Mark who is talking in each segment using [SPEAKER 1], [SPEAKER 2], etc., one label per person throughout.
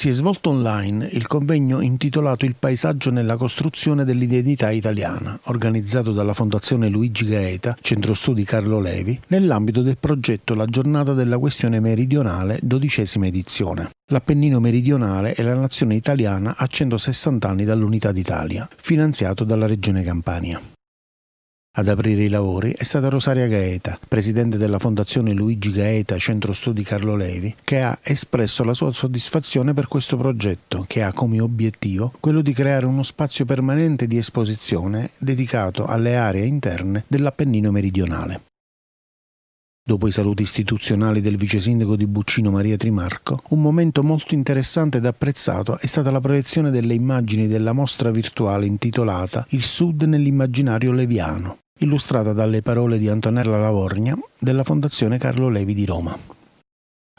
[SPEAKER 1] si è svolto online il convegno intitolato Il paesaggio nella costruzione dell'identità italiana, organizzato dalla Fondazione Luigi Gaeta, Centro Studi Carlo Levi, nell'ambito del progetto La giornata della questione meridionale, dodicesima edizione. L'Appennino meridionale è la nazione italiana a 160 anni dall'unità d'Italia, finanziato dalla Regione Campania. Ad aprire i lavori è stata Rosaria Gaeta, presidente della Fondazione Luigi Gaeta Centro Studi Carlo Levi, che ha espresso la sua soddisfazione per questo progetto, che ha come obiettivo quello di creare uno spazio permanente di esposizione dedicato alle aree interne dell'Appennino meridionale dopo i saluti istituzionali del vice sindaco di Buccino Maria Trimarco, un momento molto interessante ed apprezzato è stata la proiezione delle immagini della mostra virtuale intitolata Il Sud nell'immaginario leviano, illustrata dalle parole di Antonella Lavorgna della Fondazione Carlo Levi di Roma.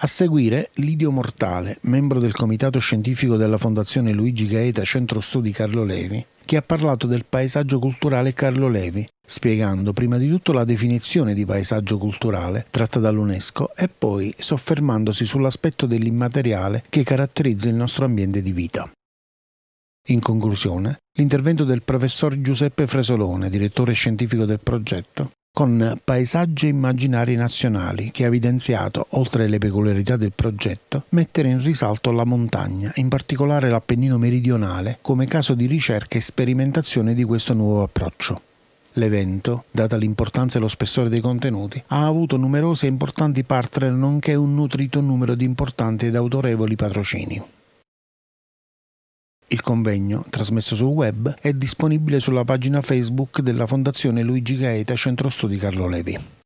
[SPEAKER 1] A seguire Lidio Mortale, membro del comitato scientifico della Fondazione Luigi Gaeta Centro Studi Carlo Levi, che ha parlato del paesaggio culturale Carlo Levi, spiegando prima di tutto la definizione di paesaggio culturale tratta dall'UNESCO e poi soffermandosi sull'aspetto dell'immateriale che caratterizza il nostro ambiente di vita. In conclusione, l'intervento del professor Giuseppe Fresolone, direttore scientifico del progetto, con paesaggi immaginari nazionali che ha evidenziato, oltre le peculiarità del progetto, mettere in risalto la montagna, in particolare l'Appennino meridionale, come caso di ricerca e sperimentazione di questo nuovo approccio. L'evento, data l'importanza e lo spessore dei contenuti, ha avuto numerose e importanti partner nonché un nutrito numero di importanti ed autorevoli patrocini. Il convegno, trasmesso sul web, è disponibile sulla pagina Facebook della Fondazione Luigi Gaeta Centro Studi Carlo Levi.